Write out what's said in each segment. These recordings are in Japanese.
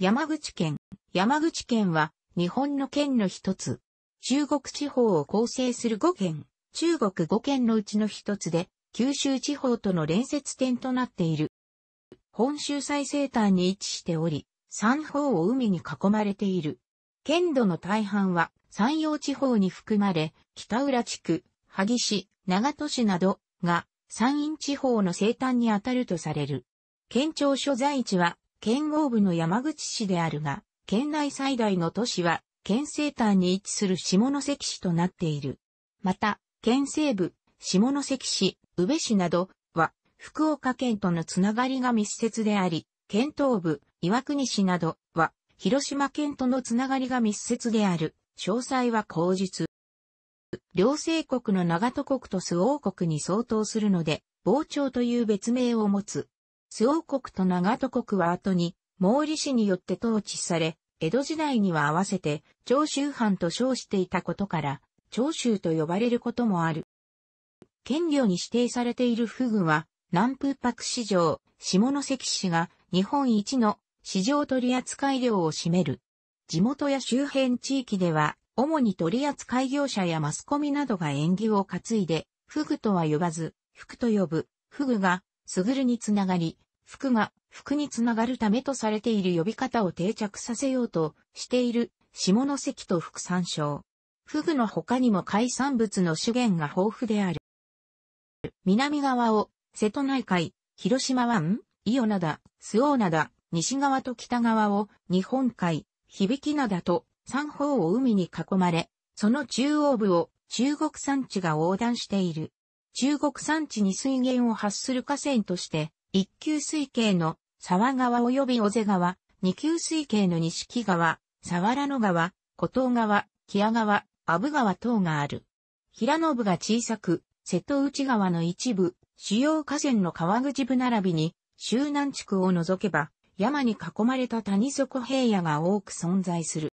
山口県。山口県は日本の県の一つ。中国地方を構成する5県。中国5県のうちの一つで、九州地方との連接点となっている。本州最西端に位置しており、三方を海に囲まれている。県土の大半は山陽地方に含まれ、北浦地区、萩市、長戸市などが山陰地方の西端にあたるとされる。県庁所在地は県央部の山口市であるが、県内最大の都市は、県西端に位置する下関市となっている。また、県西部、下関市、宇部市などは、福岡県とのつながりが密接であり、県東部、岩国市などは、広島県とのつながりが密接である。詳細は口述。両政国の長戸国と周王国に相当するので、傍聴という別名を持つ。周王国と長戸国は後に、毛利氏によって統治され、江戸時代には合わせて、長州藩と称していたことから、長州と呼ばれることもある。県領に指定されているフグは、南風白市場、下関市が日本一の市場取扱量を占める。地元や周辺地域では、主に取扱業者やマスコミなどが縁起を担いで、フグとは呼ばず、福と呼ぶ、フグがすぐるにつながり、服が服につながるためとされている呼び方を定着させようとしている下関と副山省。フグの他にも海産物の資源が豊富である。南側を瀬戸内海、広島湾、伊予灘、周防灘、西側と北側を日本海、響灘と三方を海に囲まれ、その中央部を中国山地が横断している。中国山地に水源を発する河川として、一級水系の沢川及び尾瀬川、二級水系の錦川、沢良野川、古東川、木屋川、阿武川等がある。平野部が小さく、瀬戸内川の一部、主要河川の川口部並びに、周南地区を除けば、山に囲まれた谷底平野が多く存在する。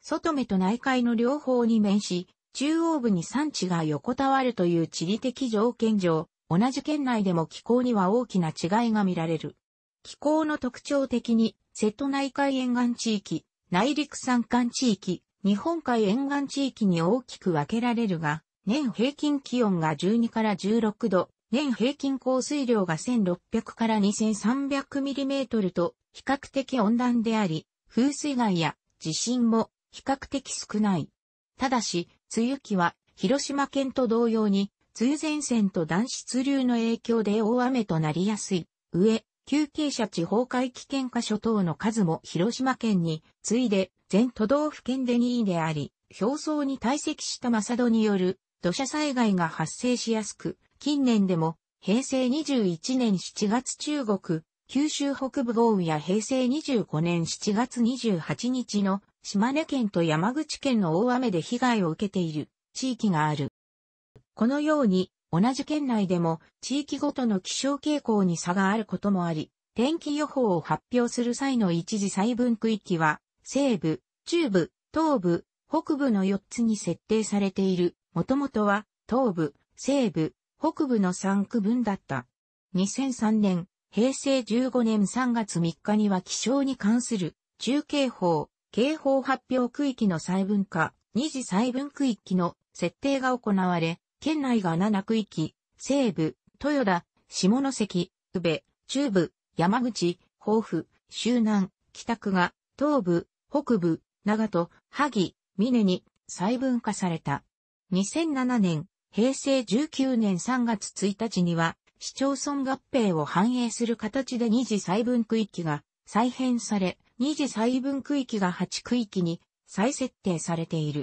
外目と内海の両方に面し、中央部に山地が横たわるという地理的条件上、同じ県内でも気候には大きな違いが見られる。気候の特徴的に、瀬戸内海沿岸地域、内陸山間地域、日本海沿岸地域に大きく分けられるが、年平均気温が12から16度、年平均降水量が1600から2300ミリメートルと比較的温暖であり、風水害や地震も比較的少ない。ただし、梅雨期は、広島県と同様に、梅雨前線と暖湿流の影響で大雨となりやすい。上、休憩者地方海危険箇所等の数も広島県に、次いで、全都道府県で2位であり、表層に堆積したマサドによる土砂災害が発生しやすく、近年でも平成21年7月中国、九州北部豪雨や平成25年7月28日の島根県と山口県の大雨で被害を受けている地域がある。このように、同じ県内でも地域ごとの気象傾向に差があることもあり、天気予報を発表する際の一時細分区域は、西部、中部、東部、北部の4つに設定されている。もともとは、東部、西部、北部の3区分だった。2003年、平成15年3月3日には気象に関する中警報、警報発表区域の細分化、二次細分区域の設定が行われ、県内が7区域、西部、豊田、下関、宇部、中部、山口、豊富、周南、北区が、東部、北部、長戸、萩、峰に細分化された。2007年、平成19年3月1日には、市町村合併を反映する形で二次細分区域が再編され、二次細分区域が8区域に再設定されている。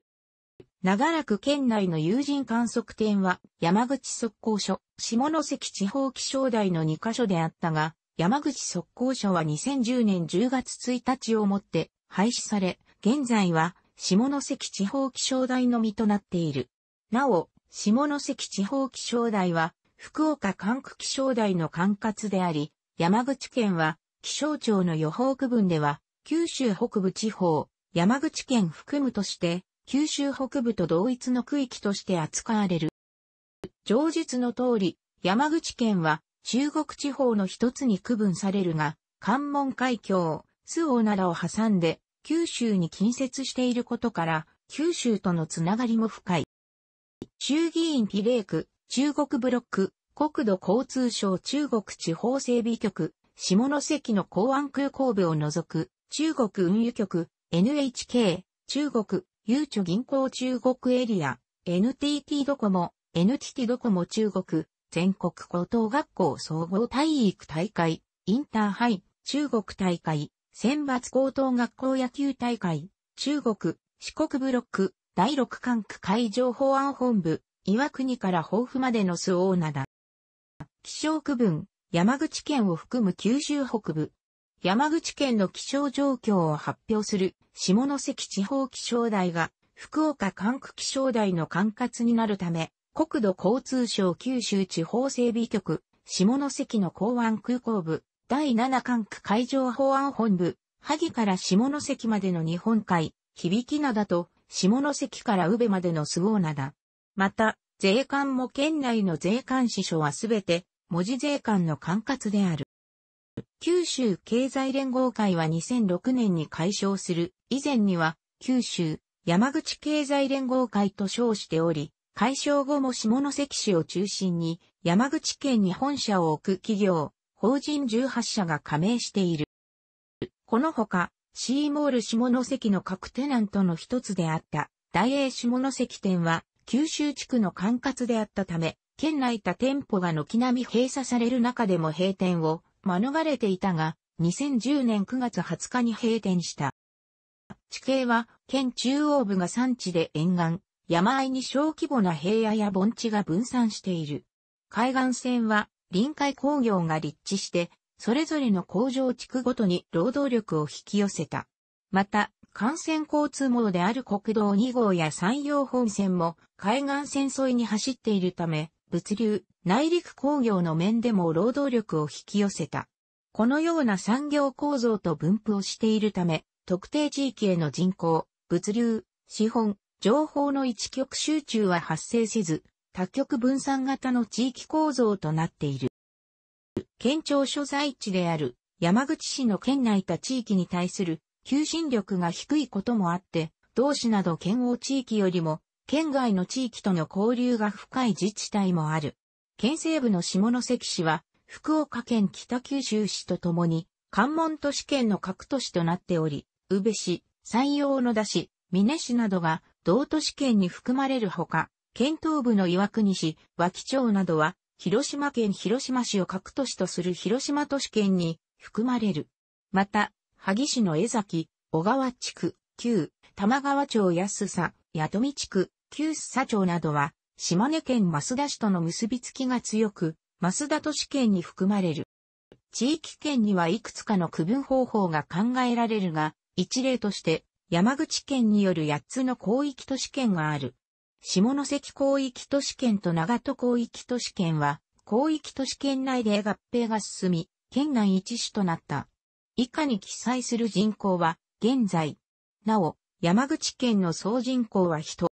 長らく県内の有人観測点は山口測候所、下関地方気象台の2カ所であったが、山口測候所は2010年10月1日をもって廃止され、現在は下関地方気象台のみとなっている。なお、下関地方気象台は福岡管区気象台の管轄であり、山口県は気象庁の予報区分では九州北部地方、山口県含むとして、九州北部と同一の区域として扱われる。上述の通り、山口県は中国地方の一つに区分されるが、関門海峡、周防奈良を挟んで、九州に近接していることから、九州とのつながりも深い。衆議院比例区、中国ブロック、国土交通省中国地方整備局、下関の港湾空港部を除く中国運輸局、NHK、中国、ゆうちょ銀行中国エリア、NTT ドコモ、NTT ドコモ中国、全国高等学校総合体育大会、インターハイ、中国大会、選抜高等学校野球大会、中国、四国ブロック、第六管区海上保安本部、岩国から豊富までの巣防灘。気象区分、山口県を含む九州北部、山口県の気象状況を発表する下関地方気象台が福岡管区気象台の管轄になるため、国土交通省九州地方整備局、下関の港湾空港部、第7管区海上保安本部、萩から下関までの日本海、響灘と下関から宇部までの菅生灘。また、税関も県内の税関支所はすべて文字税関の管轄である。九州経済連合会は2006年に解消する。以前には、九州、山口経済連合会と称しており、解消後も下関市を中心に、山口県に本社を置く企業、法人18社が加盟している。このほか、シーモール下関の各テナントの一つであった、大英下関店は、九州地区の管轄であったため、県内他店舗が軒並み閉鎖される中でも閉店を免れていたが、2010年9月20日に閉店した。地形は、県中央部が山地で沿岸、山あいに小規模な平野や盆地が分散している。海岸線は、臨海工業が立地して、それぞれの工場地区ごとに労働力を引き寄せた。また、幹線交通網である国道2号や山陽本線も海岸線沿いに走っているため、物流、内陸工業の面でも労働力を引き寄せた。このような産業構造と分布をしているため、特定地域への人口、物流、資本、情報の一極集中は発生せず、多極分散型の地域構造となっている。県庁所在地である山口市の県内た地域に対する求心力が低いこともあって、同市など県央地域よりも県外の地域との交流が深い自治体もある。県西部の下関市は、福岡県北九州市とともに、関門都市圏の各都市となっており、宇部市、山陽野田市、美市などが同都市圏に含まれるほか、県東部の岩国市、脇町などは、広島県広島市を各都市とする広島都市圏に含まれる。また、萩市の江崎、小川地区、旧、玉川町安佐、八富地区、旧須佐町などは、島根県増田市との結びつきが強く、増田都市圏に含まれる。地域圏にはいくつかの区分方法が考えられるが、一例として、山口県による八つの広域都市圏がある。下関広域都市圏と長門広域都市圏は、広域都市圏内で合併が進み、県内一市となった。以下に記載する人口は、現在。なお、山口県の総人口は人。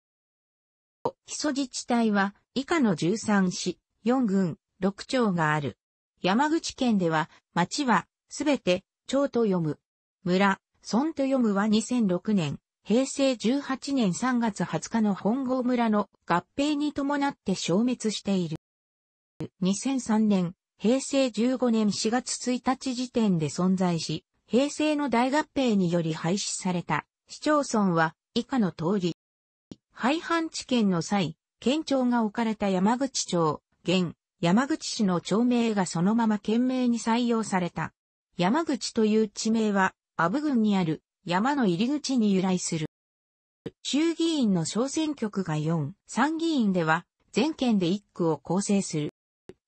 礎自治体は以下の13市、4郡、6町がある。山口県では、町はすべて町と読む。村、村と読むは2006年、平成18年3月20日の本郷村の合併に伴って消滅している。2003年、平成15年4月1日時点で存在し、平成の大合併により廃止された市町村は以下の通り、廃藩置県の際、県庁が置かれた山口町、現、山口市の町名がそのまま県名に採用された。山口という地名は、阿武郡にある山の入り口に由来する。衆議院の小選挙区が4、参議院では全県で1区を構成する。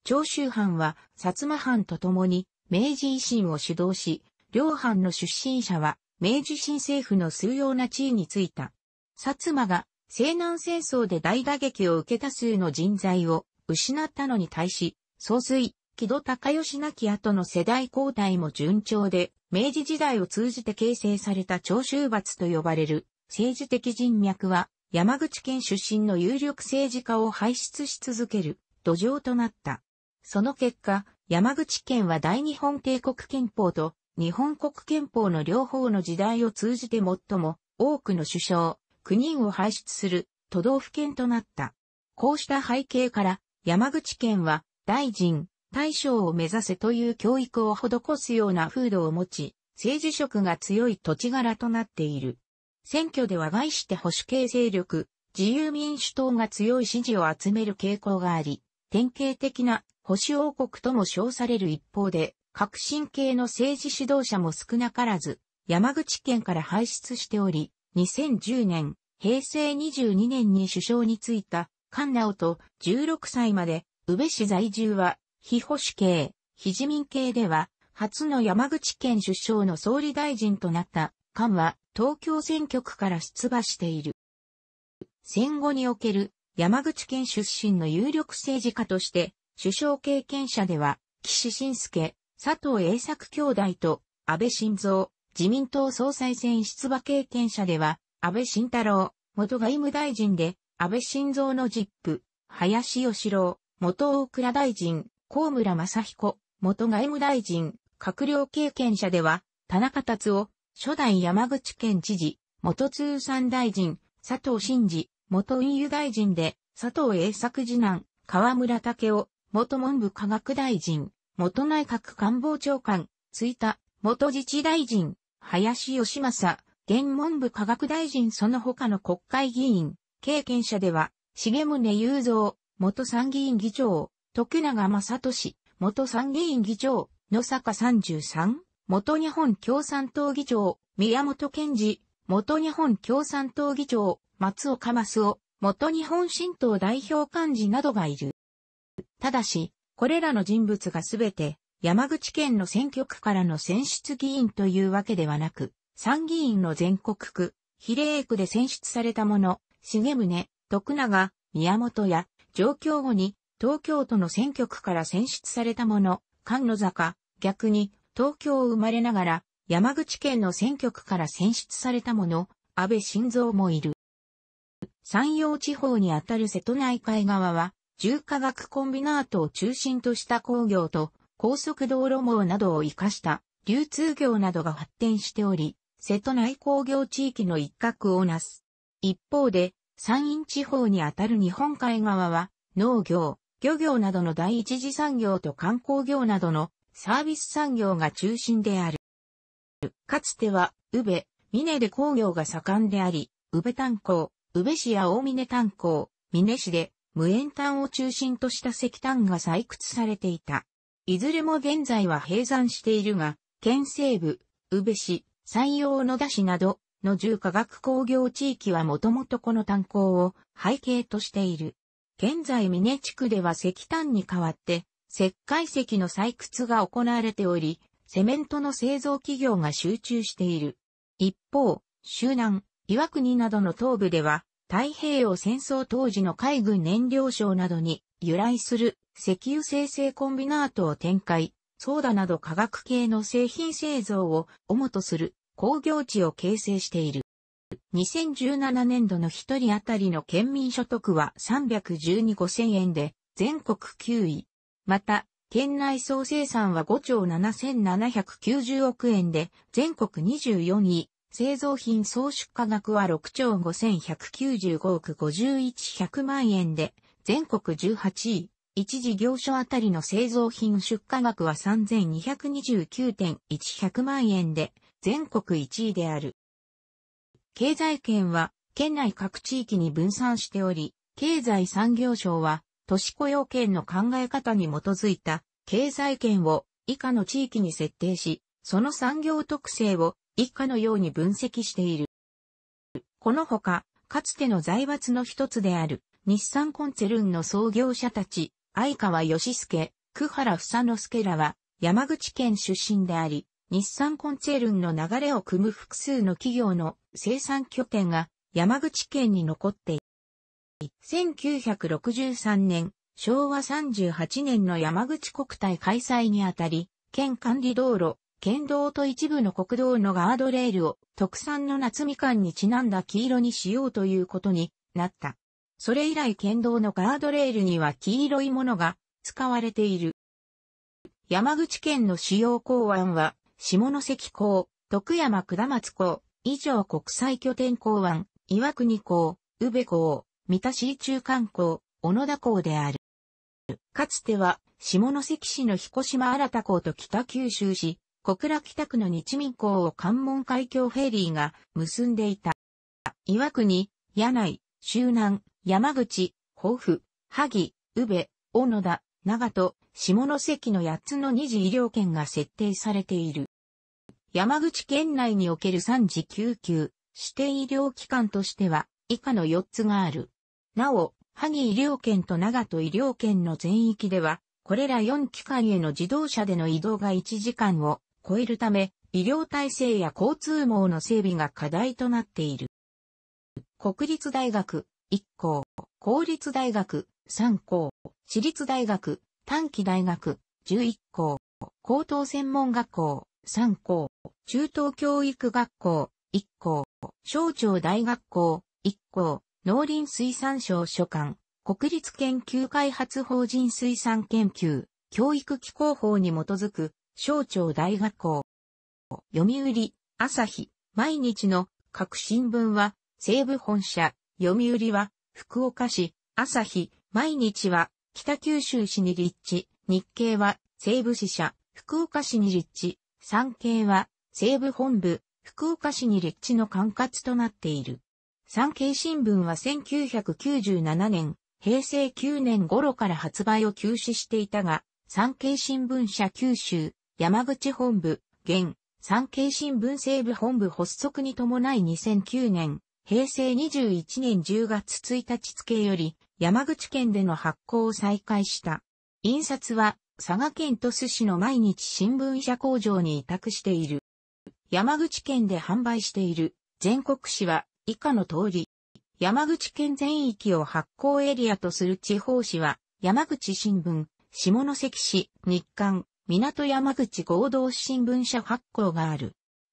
長州藩は薩摩藩と共に明治維新を主導し、両藩の出身者は明治新政府の重要な地位についた。薩摩が西南戦争で大打撃を受けた数の人材を失ったのに対し、総帥、木戸高義亡き後の世代交代も順調で、明治時代を通じて形成された長州罰と呼ばれる政治的人脈は山口県出身の有力政治家を輩出し続ける土壌となった。その結果、山口県は大日本帝国憲法と日本国憲法の両方の時代を通じて最も多くの首相、9人を輩出する都道府県となった。こうした背景から山口県は大臣、大将を目指せという教育を施すような風土を持ち、政治色が強い土地柄となっている。選挙では外して保守系勢力、自由民主党が強い支持を集める傾向があり、典型的な保守王国とも称される一方で、革新系の政治指導者も少なからず、山口県から排出しており、2010年、平成22年に首相に就いた菅直と16歳まで、宇部市在住は、非保守系、非自民系では、初の山口県出生の総理大臣となった菅は、東京選挙区から出馬している。戦後における山口県出身の有力政治家として、首相経験者では、岸信介、佐藤栄作兄弟と安倍晋三、自民党総裁選出馬経験者では、安倍晋太郎、元外務大臣で、安倍晋三のジップ、林義郎、元大倉大臣、高村正彦、元外務大臣、閣僚経験者では、田中達夫、初代山口県知事、元通産大臣、佐藤真治、元運輸大臣で、佐藤栄作次男、河村武夫、元文部科学大臣、元内閣官房長官、追た、元自治大臣、林義政、現文部科学大臣その他の国会議員、経験者では、重宗雄三、元参議院議長、徳永正俊、元参議院議長、野坂33、元日本共産党議長、宮本賢治、元日本共産党議長、松岡益夫、元日本新党代表幹事などがいる。ただし、これらの人物がすべて、山口県の選挙区からの選出議員というわけではなく、参議院の全国区、比例区で選出されたもの、重宗、徳永、宮本や、上京後に東京都の選挙区から選出されたもの、菅野坂、逆に東京を生まれながら山口県の選挙区から選出されたもの、安倍晋三もいる。山陽地方にあたる瀬戸内海側は、重化学コンビナートを中心とした工業と高速道路網などを活かした流通業などが発展しており、瀬戸内工業地域の一角をなす。一方で、山陰地方にあたる日本海側は、農業、漁業などの第一次産業と観光業などのサービス産業が中心である。かつては、宇部、峰で工業が盛んであり、宇部炭鉱、宇部市や大峰炭鉱、峰市で無塩炭を中心とした石炭が採掘されていた。いずれも現在は閉山しているが、県西部、宇部市、山陽野田市などの重化学工業地域はもともとこの炭鉱を背景としている。現在峰地区では石炭に代わって、石灰石の採掘が行われており、セメントの製造企業が集中している。一方、周南、岩国などの東部では、太平洋戦争当時の海軍燃料省などに由来する石油生成コンビナートを展開、ソーダなど化学系の製品製造を主とする工業地を形成している。2017年度の1人当たりの県民所得は312 5000円で全国9位。また、県内総生産は5兆7790億円で全国24位。製造品総出荷額は6兆5195億51100万円で全国18位。一事業所あたりの製造品出荷額は3229.100万円で、全国1位である。経済圏は、県内各地域に分散しており、経済産業省は、都市雇用圏の考え方に基づいた、経済圏を以下の地域に設定し、その産業特性を以下のように分析している。このほか、かつての財閥の一つである、日産コンツェルンの創業者たち、相川義介、久原房之助らは、山口県出身であり、日産コンツェルンの流れを組む複数の企業の生産拠点が山口県に残っている。1963年、昭和38年の山口国体開催にあたり、県管理道路、県道と一部の国道のガードレールを特産の夏みかんにちなんだ黄色にしようということになった。それ以来県道のガードレールには黄色いものが使われている。山口県の主要港湾は、下関港、徳山下松港、以上国際拠点港湾、岩国港、宇部港、三田市中間港、小野田港である。かつては、下関市の彦島新港と北九州市、小倉北区の日民港を関門海峡フェリーが結んでいた。岩国、柳内、周南、山口、甲府、萩、宇部、小野田、長門、下関の8つの2次医療圏が設定されている。山口県内における3次救急、指定医療機関としては、以下の4つがある。なお、萩医療圏と長門医療圏の全域では、これら4機関への自動車での移動が1時間を超えるため、医療体制や交通網の整備が課題となっている。国立大学1校、公立大学、3校、私立大学、短期大学、11校、高等専門学校、3校、中等教育学校、1校、省庁大学校、1校、農林水産省所管、国立研究開発法人水産研究、教育機構法に基づく、省庁大学校。読売、朝日、毎日の各新聞は、西部本社、読売は、福岡市、朝日、毎日は、北九州市に立地、日経は、西部支社、福岡市に立地、産経は、西部本部、福岡市に立地の管轄となっている。産経新聞は1997年、平成9年頃から発売を休止していたが、産経新聞社九州、山口本部、現、産経新聞西部本部発足に伴い2009年、平成21年10月1日付より山口県での発行を再開した。印刷は佐賀県鳥栖市の毎日新聞社工場に委託している。山口県で販売している全国紙は以下の通り。山口県全域を発行エリアとする地方紙は山口新聞、下関市、日刊、港山口合同新聞社発行がある。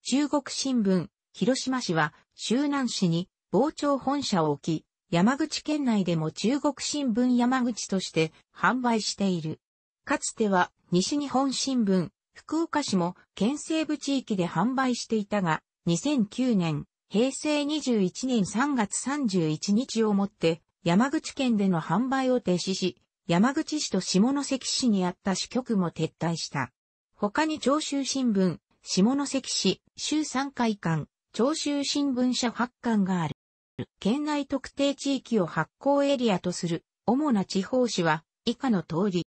中国新聞、広島市は周南市に傍聴本社を置き、山口県内でも中国新聞山口として販売している。かつては西日本新聞、福岡市も県西部地域で販売していたが、2009年、平成21年3月31日をもって山口県での販売を停止し、山口市と下関市にあった支局も撤退した。他に長州新聞、下関市、週3回館、長州新聞社発刊がある。県内特定地域を発行エリアとする主な地方紙は以下の通り、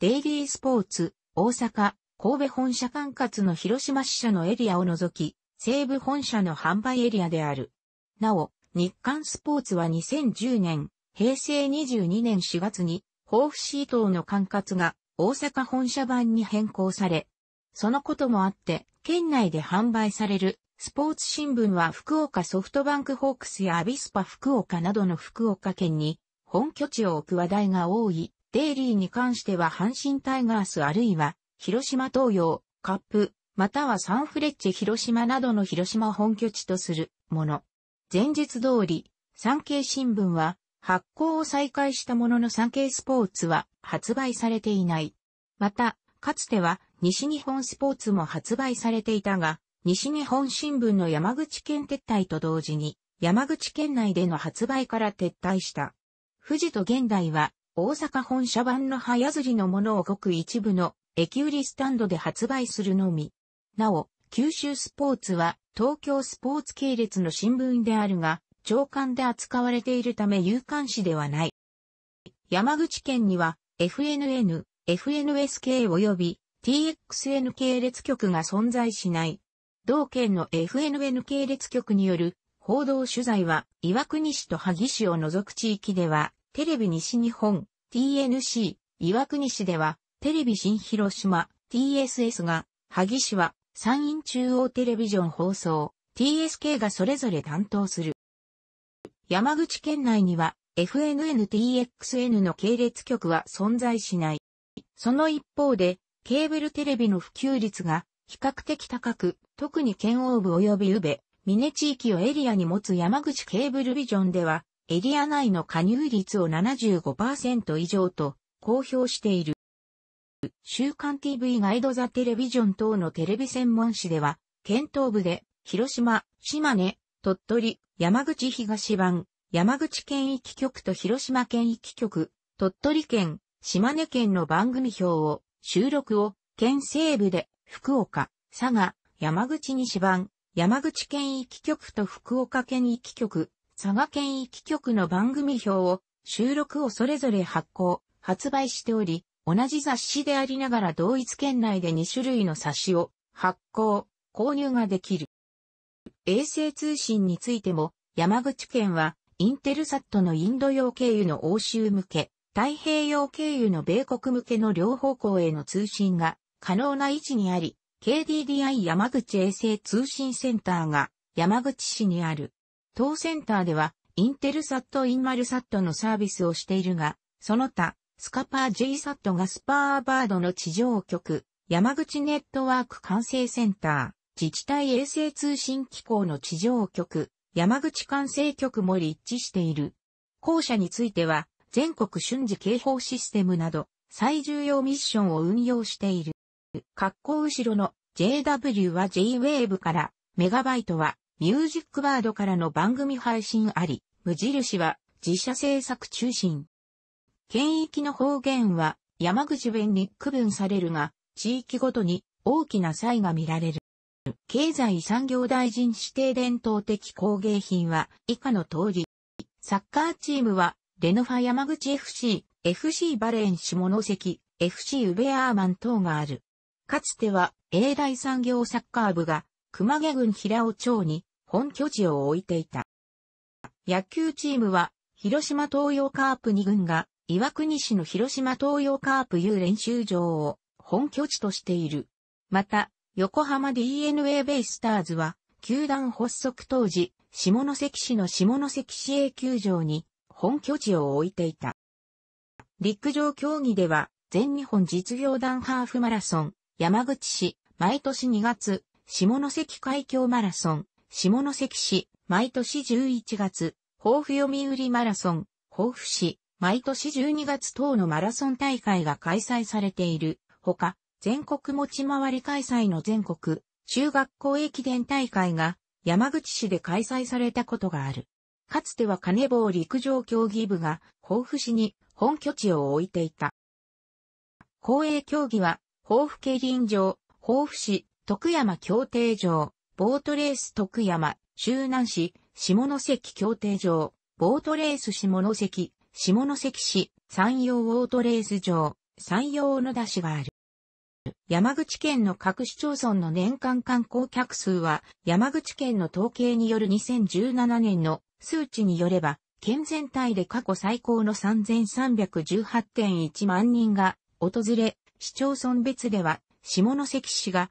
デイリースポーツ、大阪、神戸本社管轄の広島支社のエリアを除き、西部本社の販売エリアである。なお、日刊スポーツは2010年、平成22年4月に、豊富市等の管轄が大阪本社版に変更され、そのこともあって、県内で販売されるスポーツ新聞は福岡ソフトバンクホークスやアビスパ福岡などの福岡県に本拠地を置く話題が多い。デイリーに関しては阪神タイガースあるいは広島東洋、カップ、またはサンフレッチェ広島などの広島本拠地とするもの。前日通り、産経新聞は発行を再開したものの産経スポーツは発売されていない。また、かつては西日本スポーツも発売されていたが、西日本新聞の山口県撤退と同時に、山口県内での発売から撤退した。富士と現代は、大阪本社版の早釣りのものをごく一部の駅売りスタンドで発売するのみ。なお、九州スポーツは東京スポーツ系列の新聞であるが、長官で扱われているため有刊誌ではない。山口県には FNN、FNSK 及び TXN 系列局が存在しない。同県の FNN 系列局による報道取材は、岩国市と萩市を除く地域では、テレビ西日本、TNC、岩国市では、テレビ新広島、TSS が、萩市は、山陰中央テレビジョン放送、TSK がそれぞれ担当する。山口県内には、FNNTXN の系列局は存在しない。その一方で、ケーブルテレビの普及率が比較的高く、特に県央部及び宇部、峰地域をエリアに持つ山口ケーブルビジョンでは、エリア内の加入率を75%以上と公表している。週刊 TV ガイドザテレビジョン等のテレビ専門誌では、県東部で広島、島根、鳥取、山口東版、山口県域局と広島県域局、鳥取県、島根県の番組表を、収録を、県西部で福岡、佐賀、山口西版、山口県域局と福岡県域局、佐賀県域局の番組表を収録をそれぞれ発行、発売しており、同じ雑誌でありながら同一県内で2種類の冊子を発行、購入ができる。衛星通信についても、山口県は、インテルサットのインド洋経由の欧州向け、太平洋経由の米国向けの両方向への通信が可能な位置にあり、KDDI 山口衛星通信センターが山口市にある。当センターでは、インテルサット・インマルサットのサービスをしているが、その他、スカパー J s a t がスパーバードの地上局、山口ネットワーク管制センター、自治体衛星通信機構の地上局、山口管制局も立地している。校舎については、全国瞬時警報システムなど、最重要ミッションを運用している。格好後ろの JW は JWave から、メガバイトはミュージックバードからの番組配信あり、無印は自社制作中心。県域の方言は山口弁に区分されるが、地域ごとに大きな差異が見られる。経済産業大臣指定伝統的工芸品は以下の通り。サッカーチームは、レノファ山口 FC、FC バレン下関、FC ウベアーマン等がある。かつては、永大産業サッカー部が、熊毛郡平尾町に本拠地を置いていた。野球チームは、広島東洋カープ2軍が、岩国市の広島東洋カープ U 練習場を本拠地としている。また、横浜 DNA ベイスターズは、球団発足当時、下関市の下関市営球場に本拠地を置いていた。陸上競技では、全日本実業団ハーフマラソン、山口市、毎年2月、下関海峡マラソン、下関市、毎年11月、豊富読売マラソン、豊富市、毎年12月等のマラソン大会が開催されている。ほか、全国持ち回り開催の全国、中学校駅伝大会が山口市で開催されたことがある。かつては金棒陸上競技部が豊富市に本拠地を置いていた。公営競技は豊富競輪場、豊富市、徳山協定場、ボートレース徳山、周南市、下関協定場、ボートレース下関、下関市、山陽オートレース場、山陽野田市がある。山口県の各市町村の年間観光客数は、山口県の統計による2017年の数値によれば、県全体で過去最高の3318.1万人が訪れ、市町村別では、下関市が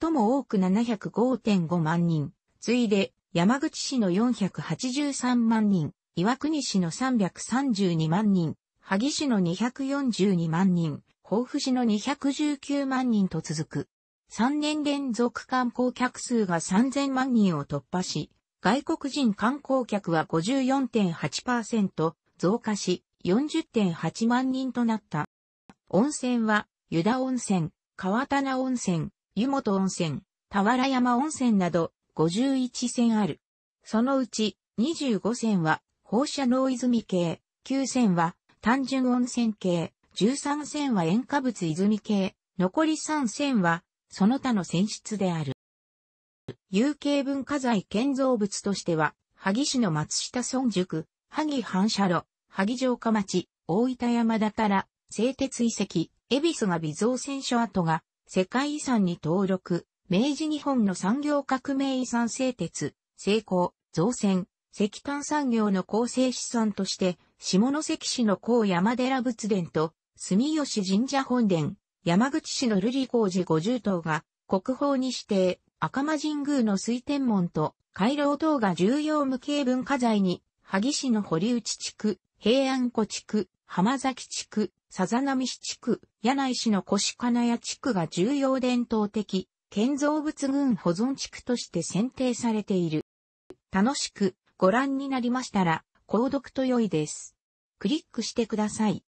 最も多く705.5万人、次いで山口市の483万人、岩国市の332万人、萩市の242万人、甲府市の219万人と続く。3年連続観光客数が3000万人を突破し、外国人観光客は54.8%増加し、40.8万人となった。温泉は湯田温泉、川棚温泉、湯本温泉、俵山温泉など51線ある。そのうち25線は放射能泉系、9線は単純温泉系、13線は塩化物泉系、残り3線はその他の泉質である。有形文化財建造物としては、萩市の松下村塾、萩反射炉、萩城下町、大分山田から、製鉄遺跡、恵比寿が微造船所跡が世界遺産に登録、明治日本の産業革命遺産製鉄、成功、造船、石炭産業の構成資産として、下関市の高山寺仏殿と、住吉神社本殿、山口市の瑠璃工事五0棟が国宝に指定、赤間神宮の水天門と、回廊等が重要無形文化財に、萩市の堀内地区、平安湖地区、浜崎地区、さざ波市地区、柳井市の越金谷地区が重要伝統的、建造物群保存地区として選定されている。楽しくご覧になりましたら、購読と良いです。クリックしてください。